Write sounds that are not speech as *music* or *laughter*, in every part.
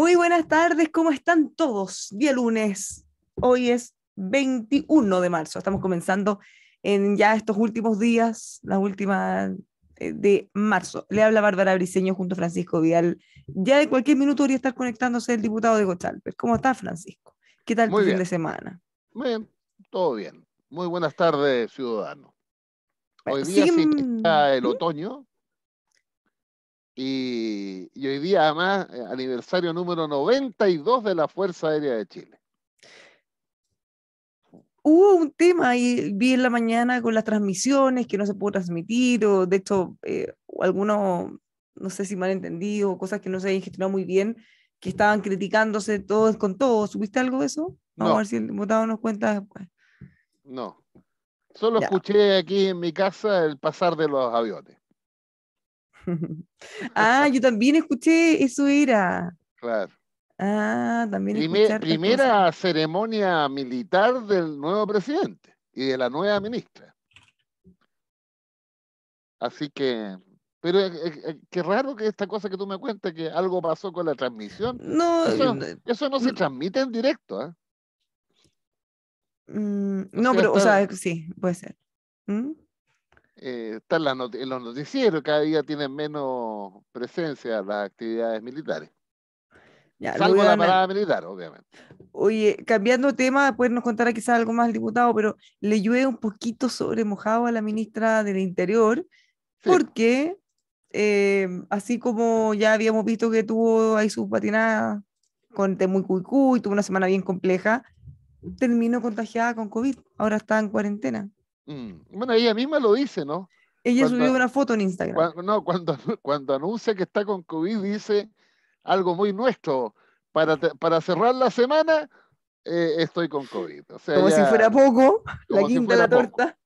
Muy buenas tardes, ¿cómo están todos? Día lunes, hoy es 21 de marzo, estamos comenzando en ya estos últimos días, la última eh, de marzo. Le habla Bárbara Briceño junto a Francisco Vial. Ya de cualquier minuto debería estar conectándose el diputado de Gochalper. ¿Cómo está, Francisco? ¿Qué tal fin de semana? Muy bien, todo bien. Muy buenas tardes, ciudadanos. Hoy día sí está el otoño, y, hoy día además eh, aniversario número 92 de la Fuerza Aérea de Chile. Hubo un tema ahí, vi en la mañana con las transmisiones que no se pudo transmitir o de hecho eh, algunos, no sé si mal entendido, cosas que no se habían gestionado muy bien, que estaban criticándose todos con todos. ¿Subiste algo de eso? Vamos a ver si el dado nos cuenta después. No. Solo escuché aquí en mi casa el pasar de los aviones. *laughs* ah, yo también escuché, eso era. Claro. Ah, también escuché. Primera ceremonia militar del nuevo presidente y de la nueva ministra. Así que, pero eh, eh, eh, qué raro que esta cosa que tú me cuentas, que algo pasó con la transmisión. No, eso, no, se transmite en directo. ¿eh? no, pero, o sea, sí, puede ser. ¿Mm? Eh, están las los noticieros, cada día tienen menos presencia las actividades militares. Ya, Salvo la parada militar, obviamente. Oye, cambiando tema, después nos contará quizás algo más el diputado, pero le llueve un poquito sobre mojado a la ministra del Interior, porque em, así como ya habíamos visto que tuvo ahí su patinada con Temuicuicú y tuvo una semana bien compleja, terminó contagiada con COVID, ahora está en cuarentena. Mm. Bueno, ella misma lo dice, ¿no? Ella subió una foto en Instagram. no, cuando, *laughs* cuando anuncia que está con COVID dice algo muy nuestro. Para, para cerrar la semana eh, estoy con COVID. como si fuera poco, la quinta la torta.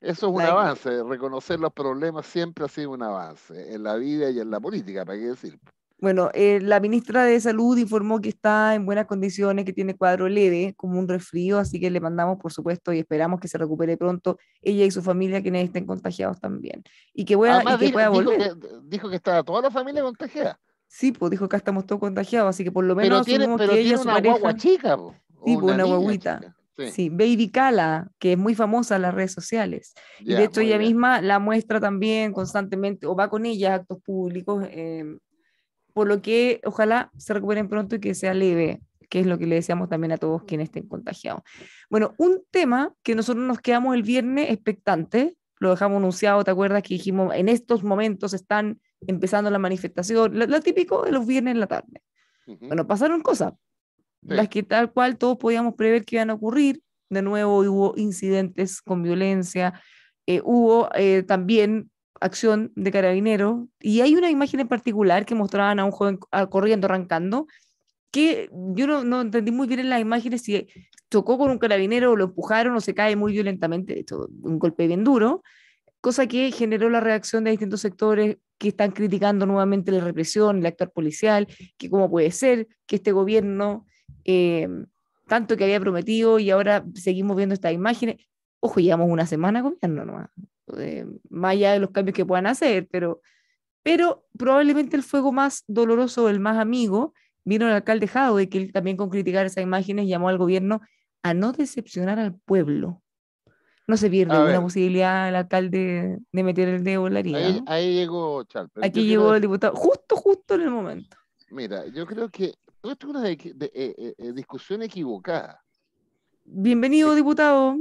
Eso es un avance, reconocer los problemas siempre ha sido un avance en la vida y en la política, para qué decir. Bueno, eh, la ministra de Salud informó que está en buenas condiciones, que tiene cuadro leve, como un resfrío, así que le mandamos, por supuesto, y esperamos que se recupere pronto ella y su familia, quienes estén contagiados también. Y que, pueda, dijo, volver. Dijo que, dijo estaba toda la familia contagiada. Sí, pues dijo que estamos todos contagiados, así que por lo menos. Pero tiene, que ella, una pareja, guagua chica, Sí, pues, una, una guaguita. Sí. Baby Kala, que es muy famosa en las redes sociales. y de hecho, ella misma la muestra también constantemente, o va con ella a actos públicos, em, por lo que ojalá se recuperen pronto y que sea leve, que es lo que le deseamos también a todos quienes estén contagiados. Bueno, un tema que nosotros nos quedamos el viernes expectante, lo dejamos anunciado, ¿te acuerdas que dijimos en estos momentos están empezando la manifestación, lo, típico de los viernes en la tarde? Bueno, pasaron cosas, las que tal cual todos podíamos prever que iban a ocurrir, de nuevo hubo incidentes con violencia, eh, hubo eh, también acción de carabinero, y hay una imagen en particular que mostraban a un joven ah, corriendo, arrancando, que yo no, entendí muy bien en las imágenes si chocó con un carabinero o lo empujaron o se cae muy violentamente, de un golpe bien duro, cosa que generó la reacción de distintos sectores que están criticando nuevamente la represión, el actor policial, que cómo puede ser que este gobierno, eh, tanto que había prometido y ahora seguimos viendo estas imágenes, ojo, llevamos una semana gobierno nomás, eh, más allá de los cambios que puedan hacer, pero, pero probablemente el fuego más doloroso, el más amigo, vino el alcalde de que él también con criticar esas imágenes llamó al gobierno a no decepcionar al pueblo. No se pierde una posibilidad al alcalde de meter el dedo en la herida. Ahí, llegó Aquí llegó el diputado, justo, justo en el momento. Mira, yo creo que esto es una eh, eh, discusión equivocada. Bienvenido, diputado.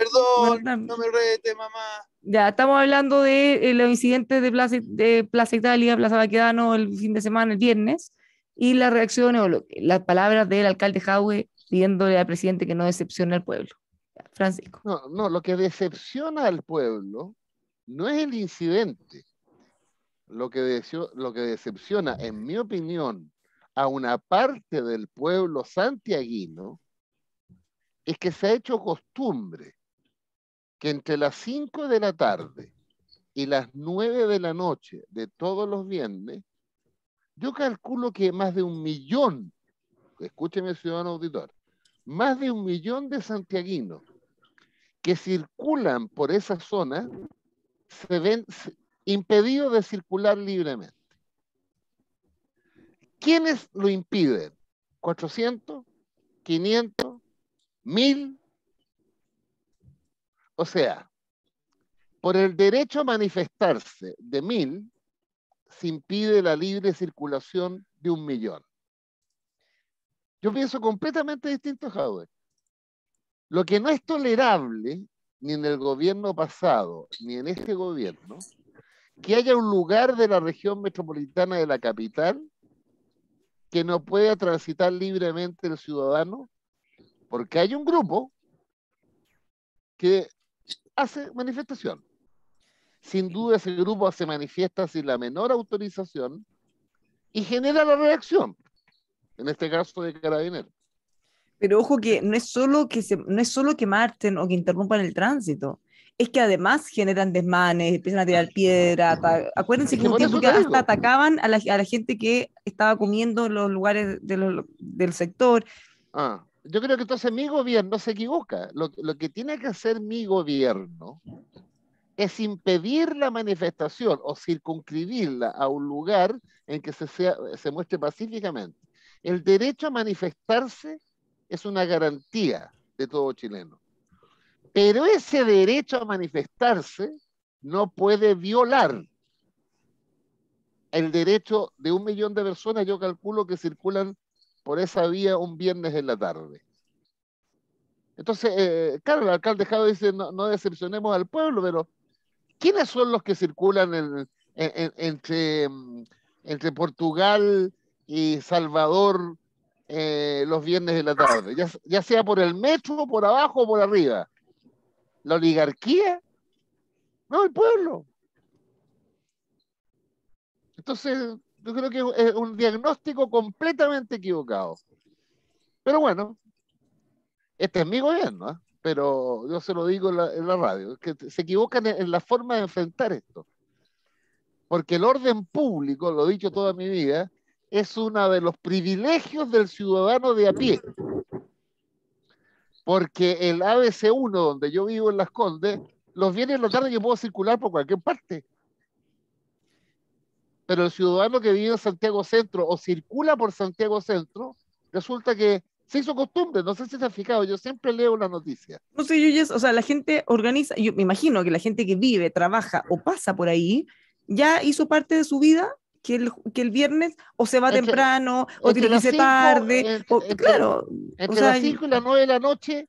Perdón, no, me rete, mamá. Ya, estamos hablando de eh, los incidentes de Plaza, de Italia, Plaza Baquedano, el fin de semana, el viernes, y las reacciones o las palabras del alcalde Jaue pidiéndole al presidente que no decepcione al pueblo. Francisco. No, no, lo que decepciona al pueblo no es el incidente. Lo que, lo que decepciona, en mi opinión, a una parte del pueblo santiaguino es que se ha hecho costumbre que entre las 5 de la tarde y las 9 de la noche de todos los viernes, yo calculo que más de un millón, escúcheme ciudadano auditor, más de un millón de santiaguinos que circulan por esa zona se ven impedidos de circular libremente. ¿Quiénes lo impiden? ¿400? ¿500? ¿1000? O sea, por el derecho a manifestarse de mil, se impide la libre circulación de un millón. Yo pienso completamente distinto a Howard. Lo que no es tolerable, ni en el gobierno pasado, ni en este gobierno, que haya un lugar de la región metropolitana de la capital que no pueda transitar libremente el ciudadano, porque hay un grupo que hace manifestación. Sin duda ese grupo se manifiesta sin la menor autorización y genera la reacción, en este caso de carabineros. Pero ojo que no es solo que se, no es solo que marchen o que interrumpan el tránsito, es que además generan desmanes, empiezan a tirar piedra. Acuérdense que un tiempo atacaban a la, gente que estaba comiendo en los lugares del sector. Ah yo creo que entonces mi gobierno se equivoca. Lo, que tiene que hacer mi gobierno es impedir la manifestación o circunscribirla a un lugar en que se, sea, se muestre pacíficamente. El derecho a manifestarse es una garantía de todo chileno. Pero ese derecho a manifestarse no puede violar el derecho de un millón de personas, yo calculo que circulan por esa vía un viernes de la tarde. Entonces, eh, claro, el alcalde Jado dice, no, decepcionemos al pueblo, pero ¿quiénes son los que circulan entre, Portugal y Salvador eh, los viernes de la tarde? ya sea por el metro, por abajo o por arriba. ¿La oligarquía? No, el pueblo. Entonces, yo creo que es un diagnóstico completamente equivocado. Pero bueno, este es mi gobierno, ¿eh? pero yo se lo digo en la, radio, que se equivocan en, la forma de enfrentar esto. Porque el orden público, lo he dicho toda mi vida, es uno de los privilegios del ciudadano de a pie. Porque el ABC1, donde yo vivo en Las Condes, los viene en la tarde que puedo circular por cualquier parte pero el ciudadano que vive en Santiago Centro o circula por Santiago Centro, resulta que se hizo costumbre, no sé si se ha fijado, yo siempre leo una noticia. No sé, yo o sea, la gente organiza, yo me imagino que la gente que vive, trabaja o pasa por ahí, ya hizo parte de su vida que el, que el viernes o se va temprano o tiene que irse tarde. Eh, o, claro. Entre o sea, las 5 y las 9 de la noche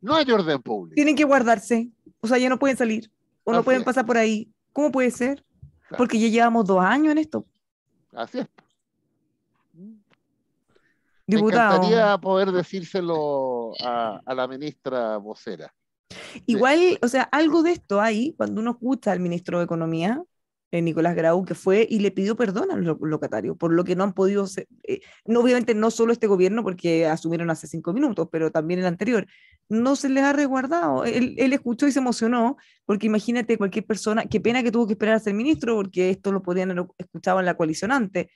no hay orden público. Tienen que guardarse, o sea, ya no pueden salir o no pueden pasar por ahí. ¿Cómo puede ser? Porque ya llevamos dos años en esto. Así es. Diputado. Me encantaría poder decírselo a, la ministra vocera. Igual, o sea, algo de esto hay cuando uno escucha al ministro de Economía, eh, Nicolás Grau, que fue y le pidió perdón a los por lo que no han podido, ser, eh, no, obviamente no solo este gobierno, porque asumieron hace cinco minutos, pero también el anterior, no se les ha resguardado. Él, escuchó y se emocionó, porque imagínate cualquier persona, qué pena que tuvo que esperar a ser ministro, porque esto lo podían escuchaban la coalición antes.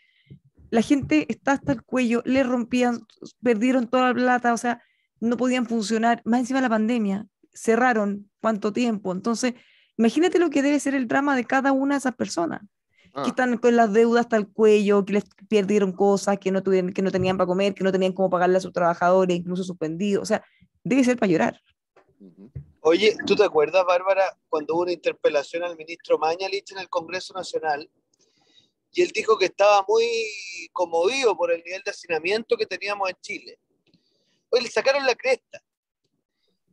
La gente está hasta el cuello, le rompían, perdieron toda la plata, o sea, no podían funcionar, más encima de la pandemia, cerraron cuánto tiempo, entonces Imagínate lo que debe ser el drama de cada una de esas personas. Que ah. están con las deudas hasta el cuello, que les perdieron cosas, que no, tuvieron, que no tenían para comer, que no tenían cómo pagarle a sus trabajadores, incluso suspendidos. O sea, debe ser para llorar. Oye, ¿tú te acuerdas, Bárbara, cuando hubo una interpelación al ministro Mañalich en el Congreso Nacional? Y él dijo que estaba muy conmovido por el nivel de hacinamiento que teníamos en Chile. Oye, le sacaron la cresta.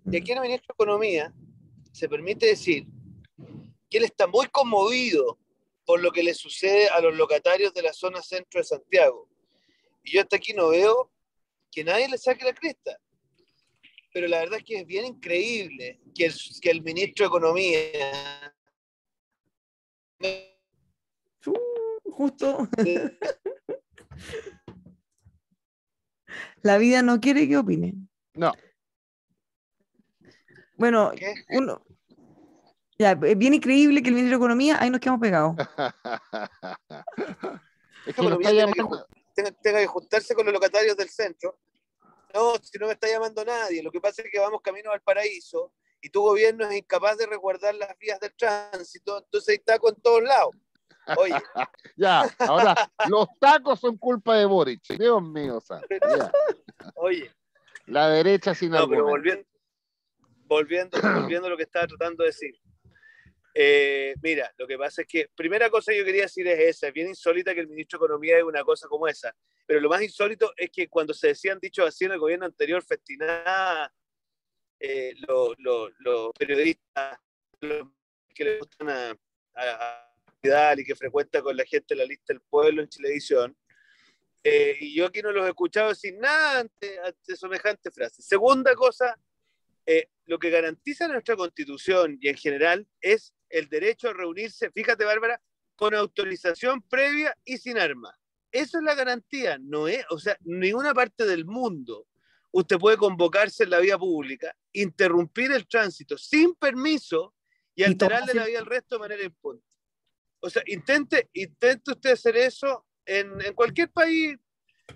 Y aquí el ministro de Economía se permite decir que él está muy conmovido por lo que le sucede a los locatarios de la zona centro de Santiago. Y yo hasta aquí no veo que nadie le saque la cresta. Pero la verdad es que es bien increíble que el, ministro de Economía... Uh, justo. *laughs* la vida no quiere que opine. No. Bueno, uno, ya, es eh, bien increíble que el ministro de Economía, ahí nos quedamos pegados. *laughs* que Economía tenga que, juntarse con los locatarios del centro. No, si no me está llamando nadie, lo que pasa es que vamos camino al paraíso y tu gobierno es incapaz de resguardar las vías del tránsito, entonces hay está con todos lados. Oye. *laughs* ya, ahora, los tacos son culpa de Boric. Dios mío, *laughs* Oye. La derecha sin no, pero volviendo, volviendo, volviendo a lo que estaba tratando de decir. Eh, mira, lo que pasa es que, primera cosa que yo quería decir es esa, es bien insólita que el ministro de Economía diga una cosa como esa, pero lo más insólito es que cuando se decían dichos así en el gobierno anterior, festinada eh, los periodistas que le gustan a, a, y que frecuenta con la gente la lista del pueblo en Chilevisión, eh, y yo aquí no los he escuchado decir nada ante semejante frase. Segunda cosa, eh, lo que garantiza nuestra constitución y en general es el derecho a reunirse, fíjate Bárbara, con autorización previa y sin armas. Eso es la garantía, no es, o sea, ninguna parte del mundo usted puede convocarse en la vía pública, interrumpir el tránsito sin permiso y alterarle la vía al resto de manera impunente. O sea, intente, intente usted hacer eso en, cualquier país,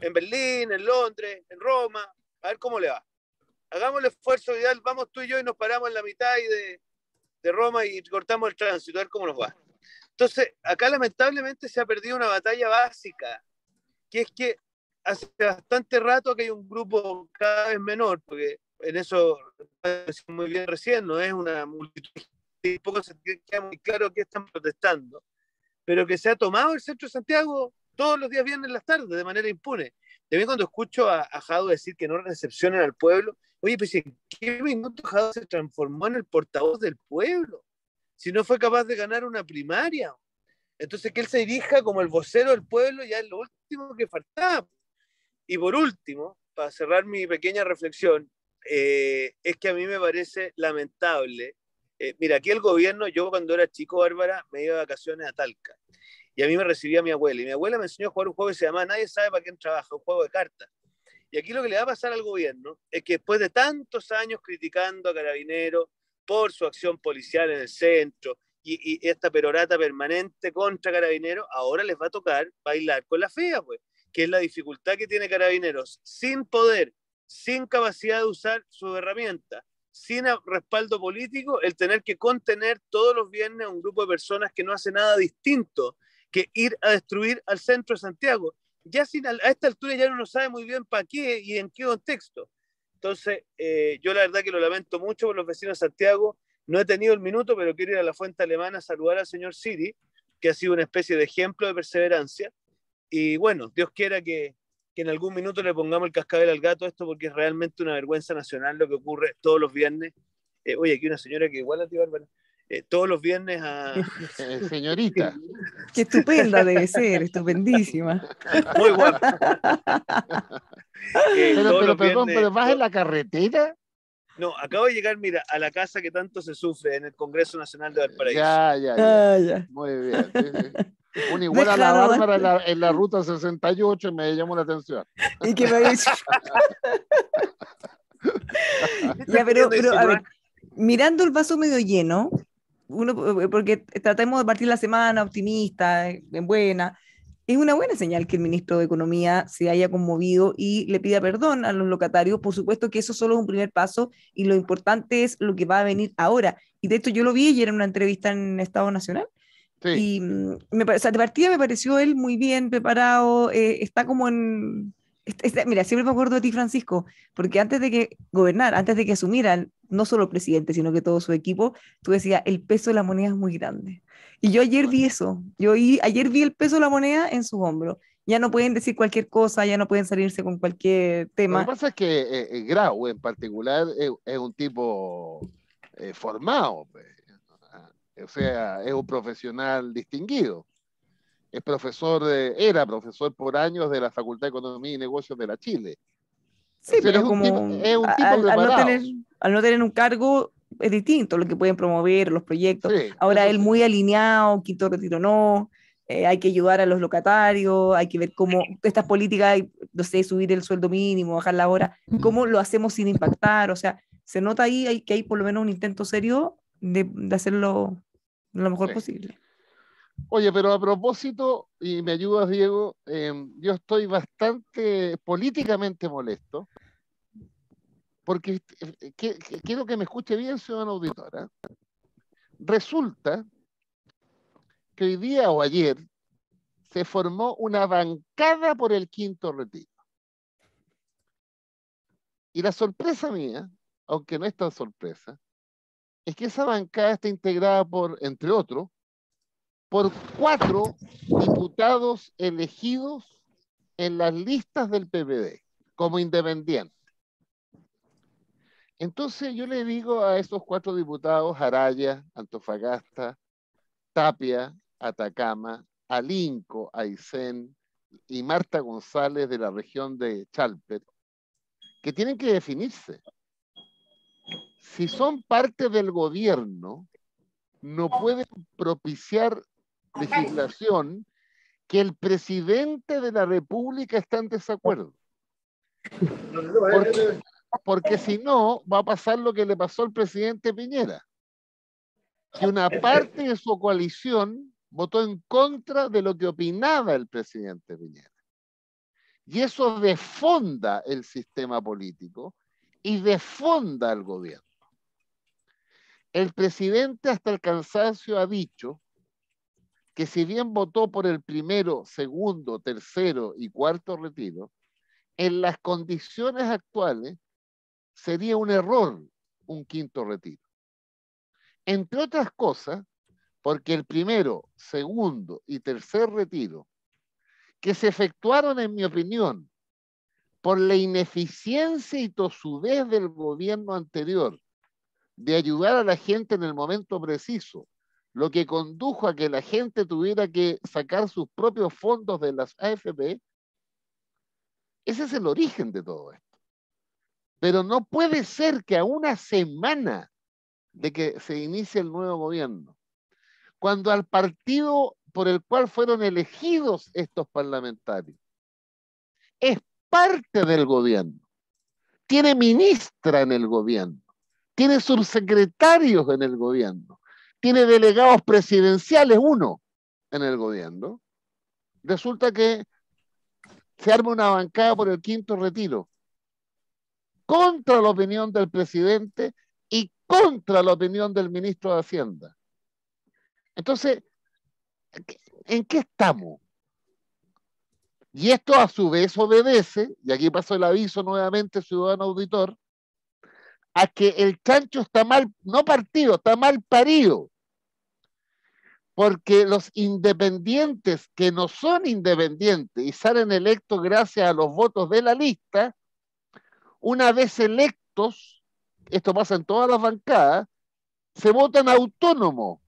en Berlín, en Londres, en Roma, a ver cómo le va hagamos el esfuerzo ideal, vamos tú y yo y nos paramos en la mitad de, Roma y cortamos el tránsito, a ver cómo nos va. Entonces, acá lamentablemente se ha perdido una batalla básica, que es que hace bastante rato que hay un grupo cada vez menor, porque en eso muy bien recién, no es una multitud, y poco se queda muy claro que están protestando, pero que se ha tomado el centro de Santiago todos los días viernes en las tardes de manera impune. También cuando escucho a, Jado decir que no recepcionan al pueblo, oye, pues en qué minuto Jado se transformó en el portavoz del pueblo, si no fue capaz de ganar una primaria. Entonces que él se dirija como el vocero del pueblo ya es lo último que faltaba. Y por último, para cerrar mi pequeña reflexión, eh, es que a mí me parece lamentable. Eh, mira, aquí el gobierno, yo cuando era chico, Bárbara, me iba de vacaciones a Talca. Y a mí me recibía mi abuela. Y mi abuela me enseñó a jugar un juego que se llama Nadie sabe para quién trabaja, un juego de cartas. Y aquí lo que le va a pasar al gobierno es que después de tantos años criticando a Carabineros por su acción policial en el centro y, esta perorata permanente contra Carabineros, ahora les va a tocar bailar con la fea, pues, que es la dificultad que tiene Carabineros sin poder, sin capacidad de usar sus herramientas, sin respaldo político, el tener que contener todos los viernes a un grupo de personas que no hace nada distinto que ir a destruir al centro de Santiago. Ya a esta altura ya uno sabe muy bien para qué y en qué contexto. Entonces, eh, yo la verdad que lo lamento mucho por los vecinos de Santiago. No he tenido el minuto, pero quiero ir a la fuente alemana a saludar al señor Siri, que ha sido una especie de ejemplo de perseverancia. Y bueno, Dios quiera que, en algún minuto le pongamos el cascabel al gato a esto, porque es realmente una vergüenza nacional lo que ocurre todos los viernes. Eh, oye, aquí una señora que igual a ti, Bárbara, eh, todos los viernes a... *laughs* Eh, señorita. Qué estupenda debe ser, estupendísima. *laughs* Muy guapa. *laughs* Eh, pero, pero perdón, ¿pero vas en la carretera? No, acabo de llegar, mira, a la casa que tanto se sufre en el Congreso Nacional de Valparaíso. Ya, ya, ya. Ah, Muy bien. Un igual a la Bárbara en la, ruta 68 me llamó la atención. Y que me ha ya, este pero a ver, mirando el vaso medio lleno, eh, eh, porque tratemos de partir la semana optimista, eh, en buena, es una buena señal que el ministro de Economía se haya conmovido y le pida perdón a los locatarios. Por supuesto que eso solo es un primer paso y lo importante es lo que va a venir ahora. Y de hecho yo lo vi ayer en una entrevista en Estado Nacional. Sí. Y mm, me, de partida me pareció él muy bien preparado, está como en... Este, mira, siempre me acuerdo de ti, Francisco, porque antes de que gobernar, antes de que asumieran, no solo el presidente, sino que todo su equipo, tú decías, el peso de la moneda es muy grande. Y yo ayer vi eso, yo ayer vi el peso de la moneda en sus hombros. Ya no pueden decir cualquier cosa, ya no pueden salirse con cualquier tema. Lo que pasa es que eh, eh, Grau en particular es, un tipo eh, formado, pues. o sea, es un profesional distinguido. Es profesor, era profesor por años de la Facultad de Economía y Negocios de la Chile. Sí, pero como es un tipo al no tener un cargo es distinto lo que pueden promover, los proyectos. Ahora él muy alineado, quinto retiro no, eh, hay que ayudar a los locatarios, hay que ver cómo estas políticas, no sé, subir el sueldo mínimo, bajar la hora, cómo lo hacemos sin impactar, o sea, se nota ahí que hay por lo menos un intento serio de, hacerlo lo mejor posible. Oye, pero a propósito, y me ayudas Diego, em, yo estoy bastante políticamente molesto porque eh, quiero que me escuche bien, señora auditora. Resulta que hoy día o ayer se formó una bancada por el quinto retiro. Y la sorpresa mía, aunque no es tan sorpresa, es que esa bancada está integrada por, entre otros, por cuatro diputados elegidos en las listas del PPD como independientes. Entonces yo le digo a estos cuatro diputados, Araya, Antofagasta, Tapia, Atacama, Alinco, Aysén y Marta González de la región de Chalper, que tienen que definirse. Si son parte del gobierno, no pueden propiciar legislación que el presidente de la República está en desacuerdo porque si no, va a pasar lo que le pasó al presidente Piñera, que una parte de su coalición votó en contra de lo que opinaba el presidente Piñera. Y eso defonda el sistema político y defonda al gobierno. El presidente hasta el cansancio ha dicho que si bien votó por el primero, segundo, tercero y cuarto retiro, en las condiciones actuales sería un error un quinto retiro. Entre otras cosas, porque el primero, segundo y tercer retiro, que se efectuaron, en mi opinión, por la ineficiencia y tosudez del gobierno anterior de ayudar a la gente en el momento preciso, lo que condujo a que la gente tuviera que sacar sus propios fondos de las AFP, ese es el origen de todo esto. Pero no puede ser que a una semana de que se inicie el nuevo gobierno, cuando al partido por el cual fueron elegidos estos parlamentarios es parte del gobierno, tiene ministra en el gobierno, tiene subsecretarios en el gobierno, tiene delegados presidenciales, uno en el gobierno, resulta que se arma una bancada por el quinto retiro contra la opinión del presidente y contra la opinión del ministro de Hacienda. Entonces, ¿en qué estamos? Y esto a su vez obedece, y aquí pasó el aviso nuevamente, ciudadano auditor, a que el cancho está mal, no partido, está mal parido. Porque los independientes que no son independientes y salen electos gracias a los votos de la lista, una vez electos, esto pasa en todas las bancadas, se votan autónomos.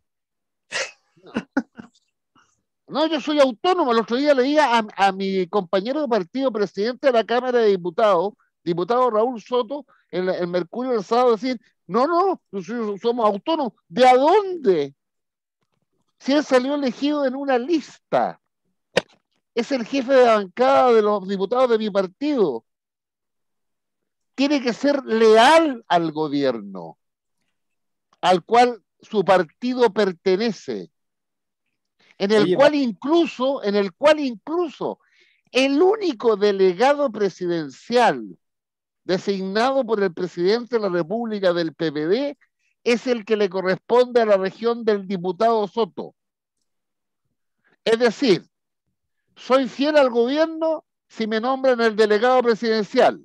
No. yo soy autónomo. El otro día leía a, mi compañero de partido, presidente de la Cámara de Diputados, diputado Raúl Soto, en, el Mercurio del sábado, decir, no, no, nosotros somos autónomos. ¿De dónde? Si él salió elegido en una lista. Es el jefe de bancada de los diputados de mi partido tiene que ser leal al gobierno al cual su partido pertenece, en el cual incluso, en el cual incluso el único delegado presidencial designado por el presidente de la República del PPD es el que le corresponde a la región del diputado Soto. Es decir, soy fiel al gobierno si me nombran el delegado presidencial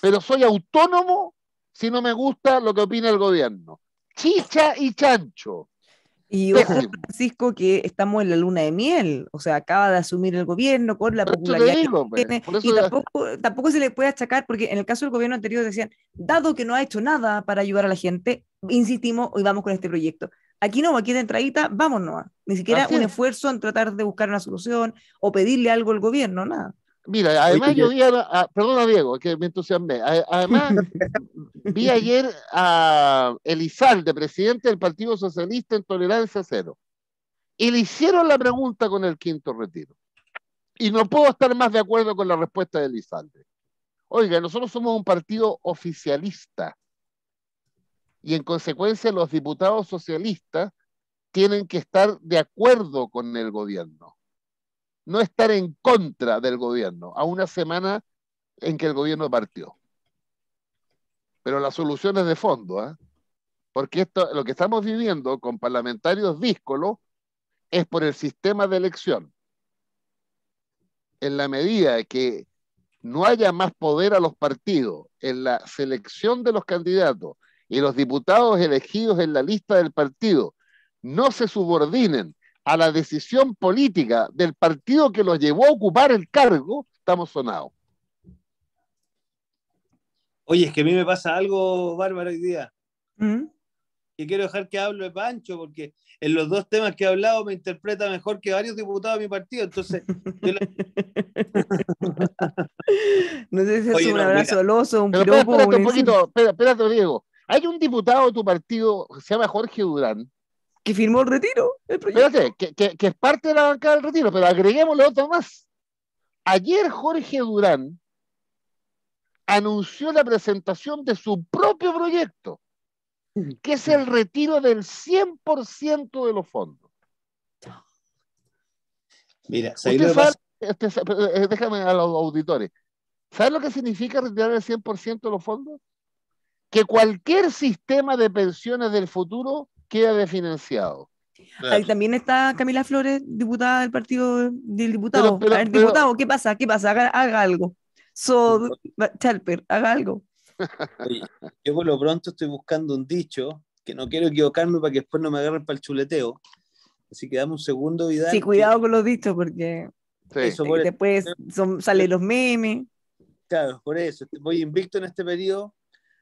pero soy autónomo si no me gusta lo que opina el gobierno. Chicha y chancho. Y ojo, Francisco, que estamos en la luna de miel, o sea, acaba de asumir el gobierno con la popularidad pues, y tampoco, se le puede achacar, porque en el caso del gobierno anterior decían, dado que no ha hecho nada para ayudar a la gente, insistimos, y vamos con este proyecto. Aquí no, aquí de entradita, vámonos, ni siquiera un esfuerzo en tratar de buscar una solución o pedirle algo al gobierno, nada. Mira, además pues, yo vi a, Perdona, Diego, que me entusiasmé. además, *laughs* vi ayer a Elizalde, presidente del Partido Socialista en Tolerancia Cero. Y le hicieron la pregunta con el quinto retiro. Y no puedo estar más de acuerdo con la respuesta de Elizalde. Oiga, nosotros somos un partido oficialista. Y en consecuencia, los diputados socialistas tienen que estar de acuerdo con el gobierno no estar en contra del gobierno, a una semana en que el gobierno partió. Pero la solución es de fondo, ¿ah? porque esto, lo que estamos viviendo con parlamentarios díscolos es por el sistema de elección. En la medida que no haya más poder a los partidos en la selección de los candidatos y los diputados elegidos en la lista del partido no se subordinen a la decisión política del partido que los llevó a ocupar el cargo, estamos sonados. Oye, es que a mí me pasa algo bárbaro hoy día. Y ¿Mm? Que quiero dejar que hable Pancho, porque en los dos temas que he hablado me interpreta mejor que varios diputados de mi partido. Entonces, *laughs* no sé si es un abrazo al un Pero un poquito, espérate, Diego. Hay un diputado de tu partido se llama Jorge Durán, que firmó el retiro. Espérate, que, es parte de la bancada del retiro, pero agreguemos agreguémosle otro más. Ayer Jorge Durán anunció la presentación de su propio proyecto, que es el retiro del 100% de los fondos. Mira, eh, déjame a los auditores. ¿Sabes lo que significa retirar el 100% de los fondos? Que cualquier sistema de pensiones del futuro queda desfinanciado. Ahí también está Camila Flores, diputada del partido del diputado. a ver, diputado, ¿qué pasa? ¿Qué pasa? Haga, algo. So, Chalper, haga algo. yo por lo pronto estoy buscando un dicho que no quiero equivocarme para que después no me agarren para el chuleteo. Así que dame un segundo, Vidal. Sí, cuidado con los dichos porque eh, después son, salen los memes. Claro, por eso. Voy invicto en este periodo,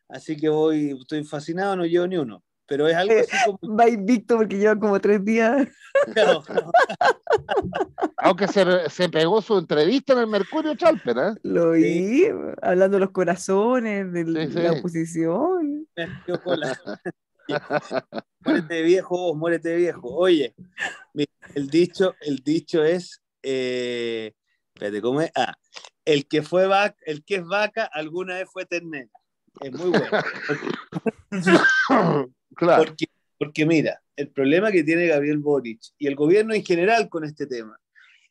así que voy, estoy fascinado, no llevo ni uno pero es algo eh, así como... Va invicto porque lleva como tres días. *laughs* Aunque se, se, pegó su entrevista en el Mercurio Chalper, ¿eh? Lo oí, hablando de los corazones, de la oposición. *laughs* muérete viejo, muérete viejo. Oye, el dicho, el dicho es... Eh, espérate, ¿cómo es? Ah, el que, fue vaca, el que es vaca alguna vez fue ternera. Es muy bueno. *laughs* Porque, porque mira, el problema que tiene Gabriel Boric y el gobierno en general con este tema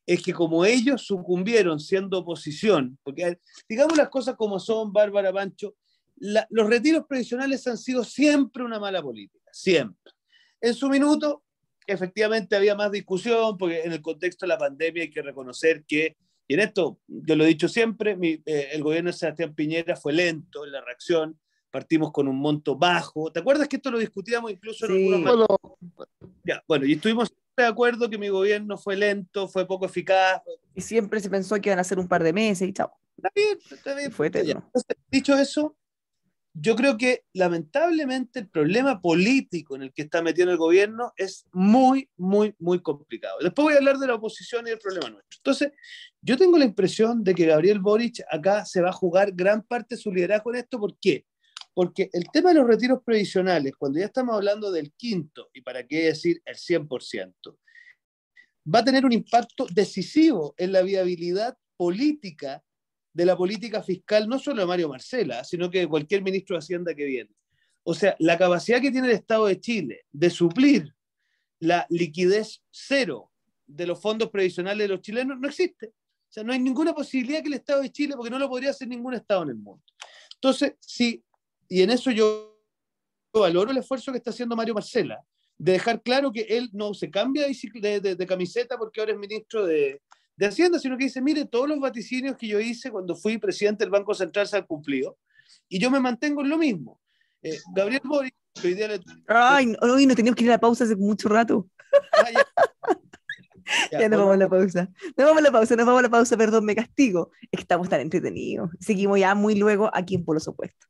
es que como ellos sucumbieron siendo oposición, porque digamos las cosas como son, Bárbara Pancho, los retiros previsionales han sido siempre una mala política, siempre. En su minuto, efectivamente había más discusión, porque en el contexto de la pandemia hay que reconocer que, y en esto yo lo he dicho siempre, eh, el gobierno de Sebastián Piñera fue lento en la reacción, partimos con un monto bajo. ¿Te acuerdas que esto lo discutíamos incluso en sí. algunos ya, bueno, y estuvimos de acuerdo que mi gobierno fue lento, fue poco eficaz. Y siempre se pensó que iban a ser un par de meses y chao. Está bien, está bien. Fue Entonces, dicho eso, yo creo que lamentablemente el problema político en el que está metido el gobierno es muy, muy, muy complicado. Después voy a hablar de la oposición y el problema nuestro. Entonces, yo tengo la impresión de que Gabriel Boric acá se va a jugar gran parte de su liderazgo en esto. ¿Por qué? Porque el tema de los retiros previsionales, cuando ya estamos hablando del quinto, y para qué decir el 100%, va a tener un impacto decisivo en la viabilidad política de la política fiscal, no solo de Mario Marcela, sino que de cualquier ministro de Hacienda que viene. O sea, la capacidad que tiene el Estado de Chile de suplir la liquidez cero de los fondos previsionales de los chilenos no existe. O sea, no hay ninguna posibilidad que el Estado de Chile, porque no lo podría hacer ningún Estado en el mundo. Entonces, si y en eso yo valoro el esfuerzo que está haciendo Mario Marcela, de dejar claro que él no se cambia de, camiseta porque ahora es ministro de, Hacienda, sino que dice, mire, todos los vaticinios que yo hice cuando fui presidente del Banco Central se han cumplido y yo me mantengo en lo mismo. Eh, Gabriel Boric, hoy día Ay, no teníamos que ir a la pausa hace mucho rato. Ah, ya. *laughs* no vamos a la pausa. Nos vamos a la pausa, no vamos a la pausa, perdón, me castigo. estamos tan entretenidos. Seguimos ya muy luego aquí en Polos Opuestos.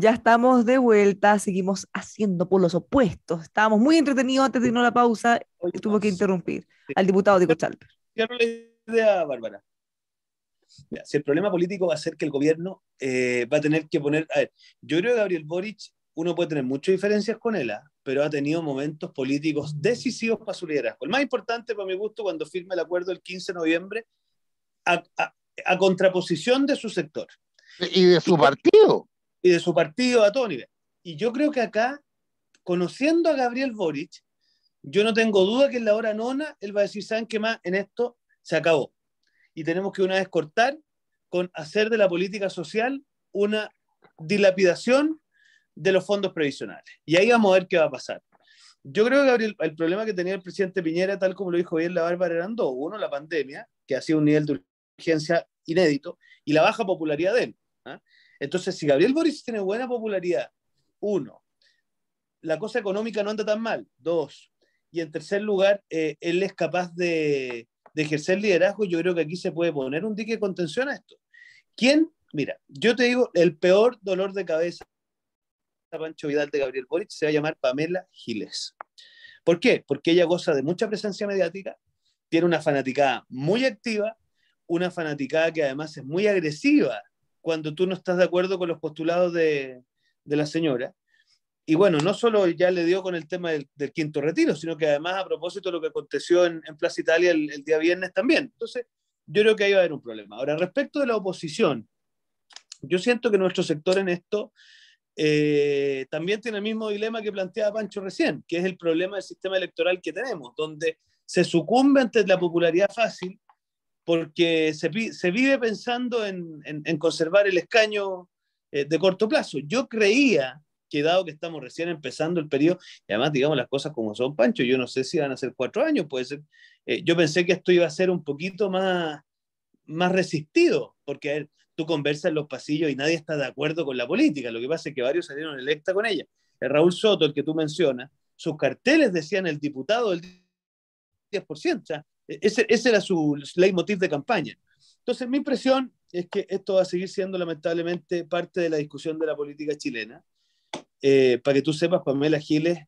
Ya estamos de vuelta, seguimos haciendo por los opuestos. Estábamos muy entretenidos antes de irnos a la pausa hoy tuvo que interrumpir al diputado Diego Chalper. Quiero la idea, Bárbara. si el problema político va a ser que el gobierno eh, va a tener que poner. A ver, yo creo que Gabriel Boric, uno puede tener muchas diferencias con él, ¿ah? pero ha tenido momentos políticos decisivos para su liderazgo. El más importante, para mi gusto, cuando firma el acuerdo el 15 de noviembre, a, contraposición de su sector. Y de su partido y de su partido a todo nivel. Y yo creo que acá, conociendo a Gabriel Boric, yo no tengo duda que en la hora nona él va a decir, ¿saben qué más? En esto se acabó. Y tenemos que una vez cortar con hacer de la política social una dilapidación de los fondos previsionales. Y ahí vamos a ver qué va a pasar. Yo creo que el problema que tenía el presidente Piñera, tal como lo dijo bien la Bárbara Herandó, uno, la pandemia, que ha sido un nivel de urgencia inédito, y la baja popularidad de él. Entonces, si Gabriel Boric tiene buena popularidad, uno, la cosa económica no anda tan mal, dos, y en tercer lugar, eh, él es capaz de, ejercer liderazgo, yo creo que aquí se puede poner un dique de contención a esto. ¿Quién? Mira, yo te digo, el peor dolor de cabeza de Pancho Vidal de Gabriel Boric se va a llamar Pamela Giles. ¿Por qué? Porque ella goza de mucha presencia mediática, tiene una fanaticada muy activa, una fanaticada que además es muy agresiva cuando tú no estás de acuerdo con los postulados de, la señora. Y bueno, no solo ya le dio con el tema del, quinto retiro, sino que además a propósito de lo que aconteció en, Plaza Italia el, día viernes también. Entonces, yo creo que ahí va a haber un problema. Ahora, respecto de la oposición, yo siento que nuestro sector en esto eh, también tiene el mismo dilema que planteaba Pancho recién, que es el problema del sistema electoral que tenemos, donde se sucumbe ante la popularidad fácil porque se, vive pensando en, conservar el escaño eh, de corto plazo. Yo creía que dado que estamos recién empezando el periodo, y además digamos las cosas como son, Pancho, yo no sé si van a ser cuatro años, puede ser, eh, yo pensé que esto iba a ser un poquito más, resistido, porque tú conversas en los pasillos y nadie está de acuerdo con la política, lo que pasa es que varios salieron electa con ella. El Raúl Soto, el que tú mencionas, sus carteles decían el diputado del 10%, o ese, era su leitmotiv de campaña. Entonces, mi impresión es que esto va a seguir siendo lamentablemente parte de la discusión de la política chilena. Eh, para que tú sepas, Pamela Giles,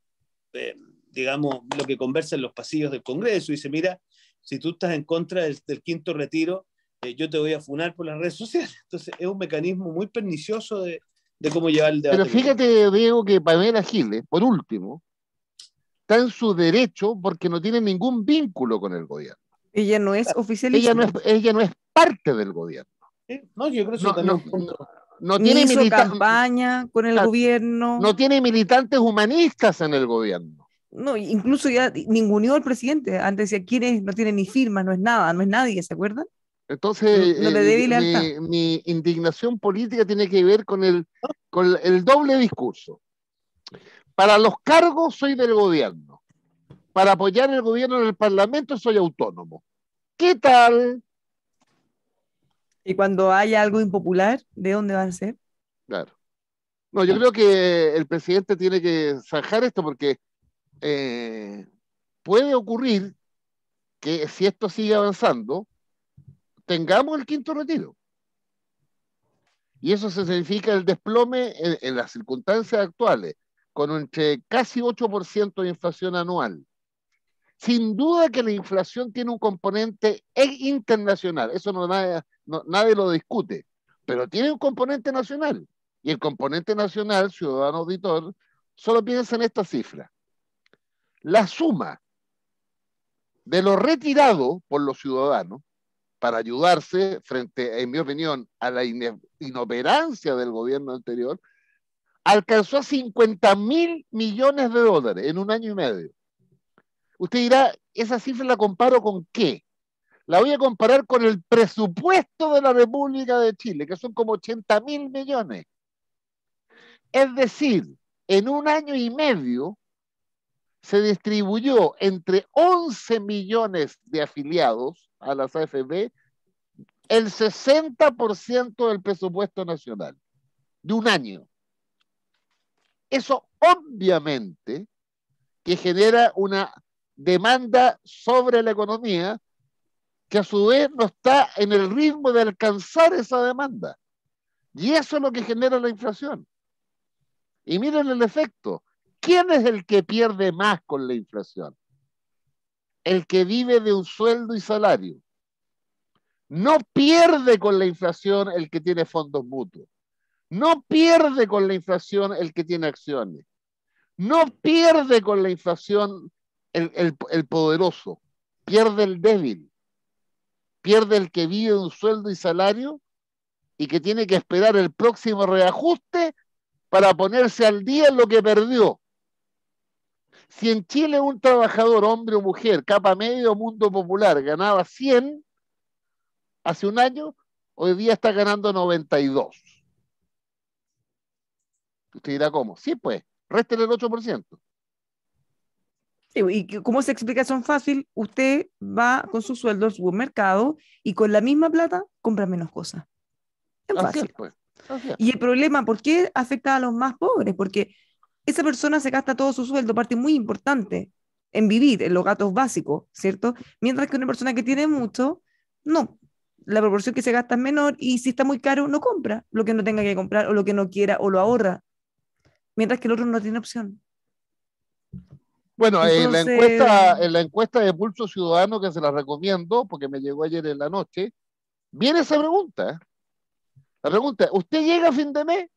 eh, digamos, lo que conversa en los pasillos del Congreso, dice, mira, si tú estás en contra del, quinto retiro, eh, yo te voy a funar por las redes sociales. Entonces, es un mecanismo muy pernicioso de, de cómo llevar el debate. Pero fíjate, Diego, que Pamela Giles, por último, está en su derecho porque no tiene ningún vínculo con el gobierno. Ella no es oficialista. Ella no es, ella no es parte del gobierno. No, yo creo que no, tiene campaña con el ah, gobierno. No tiene militantes humanistas en el gobierno. No, incluso ya ninguno al presidente. Antes decía, ¿quién No tiene ni firma, no es nada, no es nadie, ¿se acuerdan? Entonces, eh, mi, indignación política tiene que ver con el, con el doble discurso. Para los cargos soy del gobierno. Para apoyar el gobierno en el Parlamento soy autónomo. ¿Qué tal? ¿Y cuando haya algo impopular, de dónde va a ser? Claro. No, yo ah. creo que el presidente tiene que zanjar esto porque eh, puede ocurrir que si esto sigue avanzando, tengamos el quinto retiro. Y eso se significa el desplome en las circunstancias actuales con entre casi 8% de inflación anual. Sin duda que la inflación tiene un componente e-, internacional, eso no, nadie, lo discute, pero tiene un componente nacional. Y el componente nacional, ciudadano auditor, solo piensa en esta cifra. La suma de lo retirado por los ciudadanos para ayudarse frente, en mi opinión, a la inoperancia del gobierno anterior, alcanzó a 50 mil millones de dólares en un año y medio. Usted dirá, ¿esa cifra la comparo con qué? La voy a comparar con el presupuesto de la República de Chile, que son como 80 mil millones. Es decir, en un año y medio se distribuyó entre 11 millones de afiliados a las AFB el 60% del presupuesto nacional de un año. Eso obviamente que genera una demanda sobre la economía que a su vez no está en el ritmo de alcanzar esa demanda. Y eso es lo que genera la inflación. Y miren el efecto. ¿Quién es el que pierde más con la inflación? El que vive de un sueldo y salario. No pierde con la inflación el que tiene fondos mutuos. No pierde con la inflación el que tiene acciones. No pierde con la inflación el, poderoso. Pierde el débil. Pierde el que vive un sueldo y salario y que tiene que esperar el próximo reajuste para ponerse al día en lo que perdió. Si en Chile un trabajador, hombre o mujer, capa medio, mundo popular, ganaba 100 hace un año, hoy día está ganando 92. Usted dirá, ¿cómo? Sí, pues, Réstele el 8%. y como esa explicación fácil, usted va con su sueldo al supermercado y con la misma plata compra menos cosas. Es fácil. Pues, y el problema, ¿por qué afecta a los más pobres? Porque esa persona se gasta todo su sueldo, parte muy importante, en vivir, en los gastos básicos, ¿cierto? Mientras que una persona que tiene mucho, no, la proporción que se gasta es menor y si está muy caro, no compra lo que no tenga que comprar o lo que no quiera o lo ahorra mientras que el otro no tiene opción. Bueno, en, la encuesta, en la encuesta de Pulso Ciudadano, que se la recomiendo, porque me llegó ayer en la noche, viene esa pregunta. ¿eh? La pregunta, ¿usted llega a fin de mes?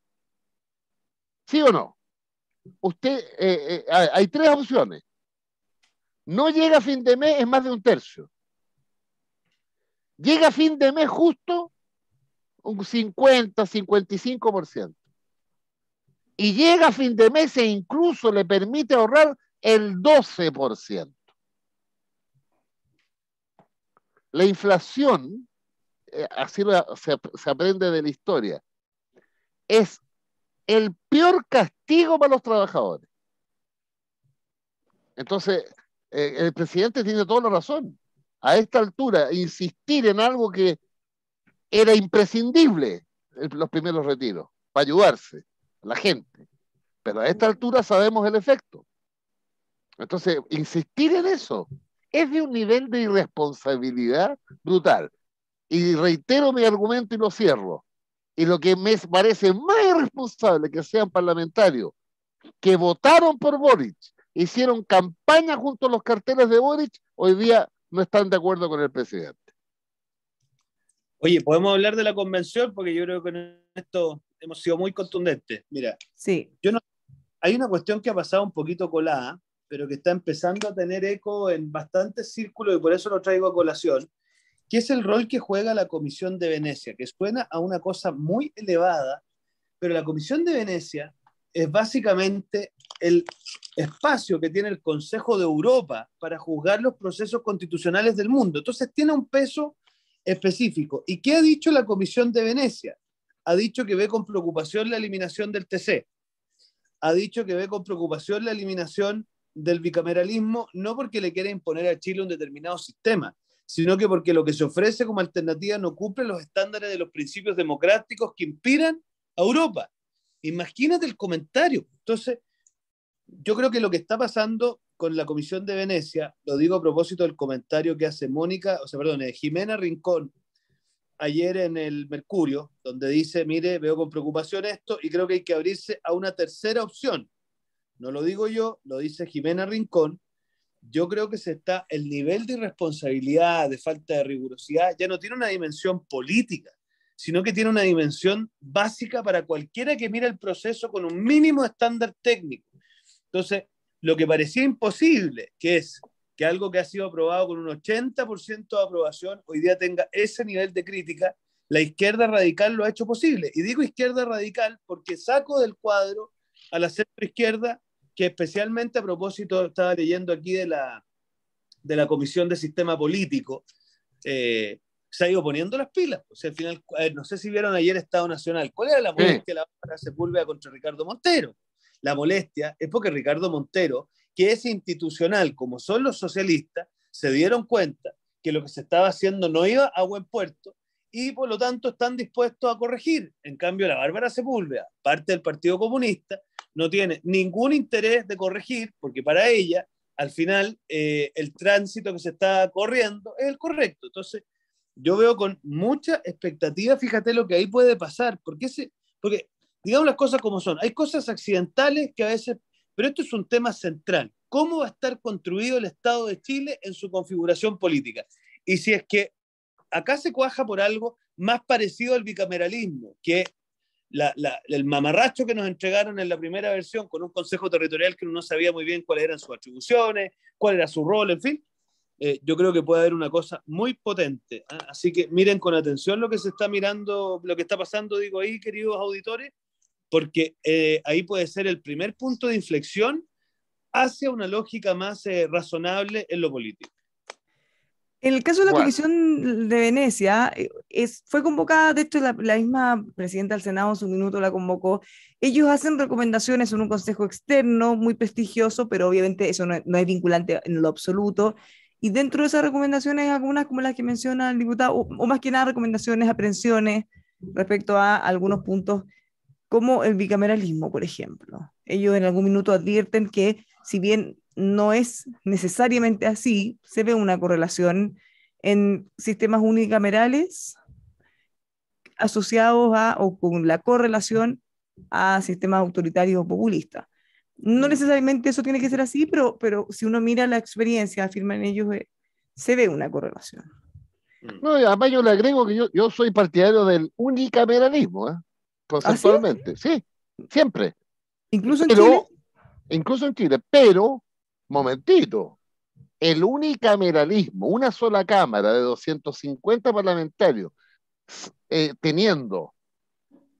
¿Sí o no? Usted, eh, eh, hay tres opciones. No llega a fin de mes, es más de un tercio. Llega a fin de mes justo un 50, 55% y llega a fin de mes e incluso le permite ahorrar el 12%. La inflación, eh, así se, aprende de la historia, es el peor castigo para los trabajadores. Entonces, eh, el presidente tiene toda la razón. A esta altura, insistir en algo que era imprescindible, los primeros retiros, para ayudarse la gente. Pero a esta altura sabemos el efecto. Entonces, insistir en eso es de un nivel de irresponsabilidad brutal. Y reitero mi argumento y lo cierro. Y lo que me parece más irresponsable que sean parlamentarios que votaron por Boric, hicieron campaña junto a los carteles de Boric, hoy día no están de acuerdo con el presidente. Oye, podemos hablar de la convención, porque yo creo que en esto hemos sido muy contundentes. Mira, sí. yo no, hay una cuestión que ha pasado un poquito colada, pero que está empezando a tener eco en bastantes círculos y por eso lo traigo a colación, que es el rol que juega la Comisión de Venecia, que suena a una cosa muy elevada, pero la Comisión de Venecia es básicamente el espacio que tiene el Consejo de Europa para juzgar los procesos constitucionales del mundo. Entonces tiene un peso específico. ¿Y qué ha dicho la Comisión de Venecia? ha dicho que ve con preocupación la eliminación del TC, ha dicho que ve con preocupación la eliminación del bicameralismo, no porque le quiera imponer a Chile un determinado sistema, sino que porque lo que se ofrece como alternativa no cumple los estándares de los principios democráticos que inspiran a Europa. Imagínate el comentario. Entonces, yo creo que lo que está pasando con la Comisión de Venecia, lo digo a propósito del comentario que hace Mónica, o sea, perdón, eh, Jimena Rincón ayer en el Mercurio, donde dice, mire, veo con preocupación esto y creo que hay que abrirse a una tercera opción. No lo digo yo, lo dice Jimena Rincón. Yo creo que se está, el nivel de irresponsabilidad, de falta de rigurosidad, ya no tiene una dimensión política, sino que tiene una dimensión básica para cualquiera que mire el proceso con un mínimo estándar técnico. Entonces, lo que parecía imposible, que es que algo que ha sido aprobado con un 80% de aprobación hoy día tenga ese nivel de crítica, la izquierda radical lo ha hecho posible. Y digo izquierda radical porque saco del cuadro a la izquierda, que especialmente a propósito estaba leyendo aquí de la, de la Comisión de Sistema Político, eh, se ha ido poniendo las pilas. O sea, al final, eh, no sé si vieron ayer Estado Nacional. ¿Cuál era la molestia de la la Sepúlveda contra Ricardo Montero? La molestia es porque Ricardo Montero que es institucional, como son los socialistas, se dieron cuenta que lo que se estaba haciendo no iba a buen puerto y por lo tanto están dispuestos a corregir. En cambio, la Bárbara Sepúlveda, parte del Partido Comunista, no tiene ningún interés de corregir porque para ella, al final, eh, el tránsito que se está corriendo es el correcto. Entonces, yo veo con mucha expectativa, fíjate lo que ahí puede pasar, porque, ese, porque digamos las cosas como son, hay cosas accidentales que a veces pero esto es un tema central. ¿Cómo va a estar construido el Estado de Chile en su configuración política? Y si es que acá se cuaja por algo más parecido al bicameralismo, que el mamarracho que nos entregaron en la primera versión con un consejo territorial que no sabía muy bien cuáles eran sus atribuciones, cuál era su rol, en fin, eh, yo creo que puede haber una cosa muy potente. ¿ah? Así que miren con atención lo que se está mirando, lo que está pasando, digo ahí, queridos auditores, porque eh, ahí puede ser el primer punto de inflexión hacia una lógica más eh, razonable en lo político. En el caso de la Comisión de Venecia, eh, es, fue convocada, de hecho la, misma presidenta del Senado en su minuto la convocó, ellos hacen recomendaciones en un consejo externo muy prestigioso, pero obviamente eso no, es vinculante en lo absoluto. Y dentro de esas recomendaciones, algunas como las que menciona el diputado, o, o más que nada recomendaciones, aprensiones respecto a algunos puntos como el bicameralismo, por ejemplo. Ellos en algún minuto advierten que si bien no es necesariamente así, se ve una correlación en sistemas unicamerales asociados a o con la correlación a sistemas autoritarios o populistas. No mm. necesariamente eso tiene que ser así, pero, pero si uno mira la experiencia, afirman ellos, eh, se ve una correlación. No, además yo le agrego que yo, yo soy partidario del unicameralismo. ¿eh? ¿Ah, conceptualmente, sí? siempre. Incluso en Chile. Incluso en Chile, pero, momentito, el unicameralismo, una sola Cámara de 250 parlamentarios, eh, teniendo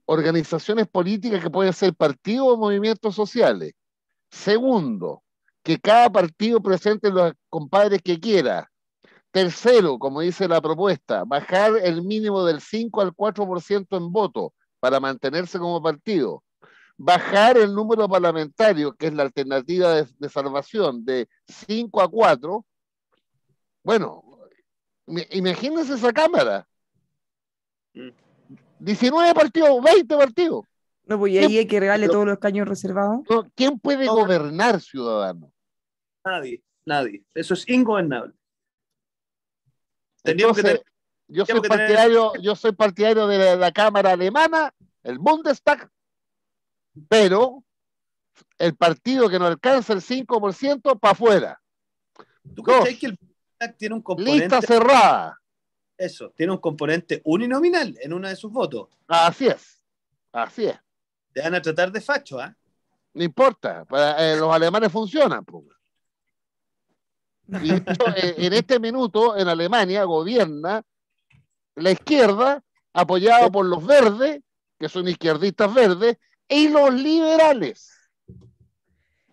organizaciones políticas que pueden ser partidos o movimientos sociales. Segundo, que cada partido presente los compadres que quiera. Tercero, como dice la propuesta, bajar el mínimo del 5 al 4% en voto para mantenerse como partido. Bajar el número parlamentario, que es la alternativa de, salvación, de 5 a 4. Bueno, imagínense esa Cámara. 19 mm. partidos, 20 partidos. No, pues ahí hay que regale todos los caños reservados. ¿Quién puede gobernar, ciudadano? Nadie, nadie. Eso es ingobernable. que tener yo soy, partidario, yo soy partidario de la, Cámara Alemana, el Bundestag, pero el partido que no alcanza el 5% para afuera. ¿Tú crees que el Bundestag tiene un componente? Lista cerrada. Eso, tiene un componente uninominal en una de sus votos. Así es, así es. Te van a tratar de facho, ¿ah? No importa, para, eh, los alemanes funcionan. Eh, en este minuto en Alemania gobierna la izquierda, apoyado por los verdes, que son izquierdistas verdes, y los liberales.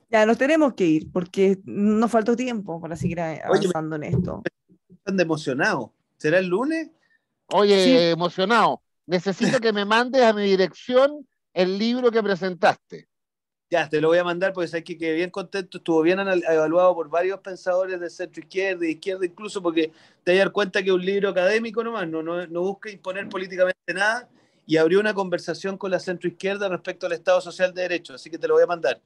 Ya, nos tenemos que ir, porque nos faltó tiempo para seguir avanzando en esto. Están emocionados. ¿Será el lunes? Oye, emocionado. Necesito que me mandes a mi dirección el libro que presentaste. Ya, te lo voy a mandar porque sabes que quedé bien contento, estuvo bien evaluado por varios pensadores de centro izquierda, de izquierda incluso, porque te dar cuenta que es un libro académico nomás, no, no, busca imponer políticamente nada, y abrió una conversación con la centro izquierda respecto al Estado Social de Derecho, así que te lo voy a mandar.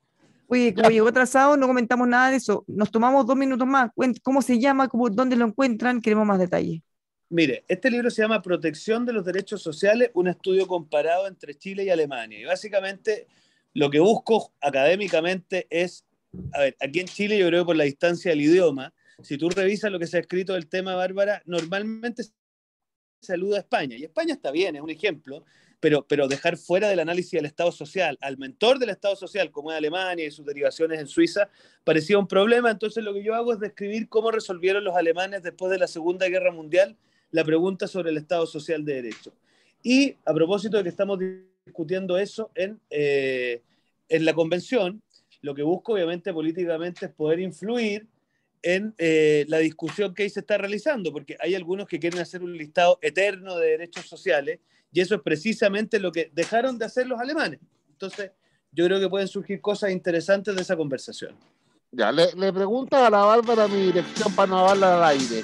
Uy, como llegó atrasado, no comentamos nada de eso. Nos tomamos dos minutos más. ¿Cómo se llama? Cómo, ¿Dónde lo encuentran? Queremos más detalles. Mire, este libro se llama Protección de los Derechos Sociales, un estudio comparado entre Chile y Alemania. Y básicamente lo que busco académicamente es, a ver, aquí en Chile yo creo que por la distancia del idioma, si tú revisas lo que se ha escrito del tema, Bárbara, normalmente se a España. Y España está bien, es un ejemplo, pero, pero dejar fuera del análisis del Estado social, al mentor del Estado social, como es Alemania y sus derivaciones en Suiza, parecía un problema. Entonces lo que yo hago es describir cómo resolvieron los alemanes después de la Segunda Guerra Mundial la pregunta sobre el Estado social de Derecho. Y a propósito de que estamos discutiendo eso eh, en, la convención. Lo que busco, obviamente, políticamente es poder influir en eh, la discusión que ahí se está realizando, porque hay algunos que quieren hacer un listado eterno de derechos sociales, y eso es precisamente lo que dejaron de hacer los alemanes. Entonces, yo creo que pueden surgir cosas interesantes de esa conversación. Ya, le, pregunto a la Bárbara mi dirección para no hablar al aire.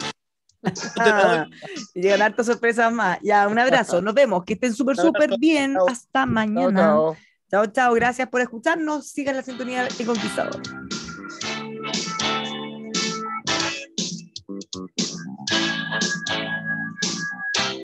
*laughs* Llegan hartas sorpresas más. Ya, un abrazo. Nos vemos. Que estén súper, súper bien. Hasta mañana. Chao, chao. Gracias por escucharnos. Sigan la sintonía de Conquistador.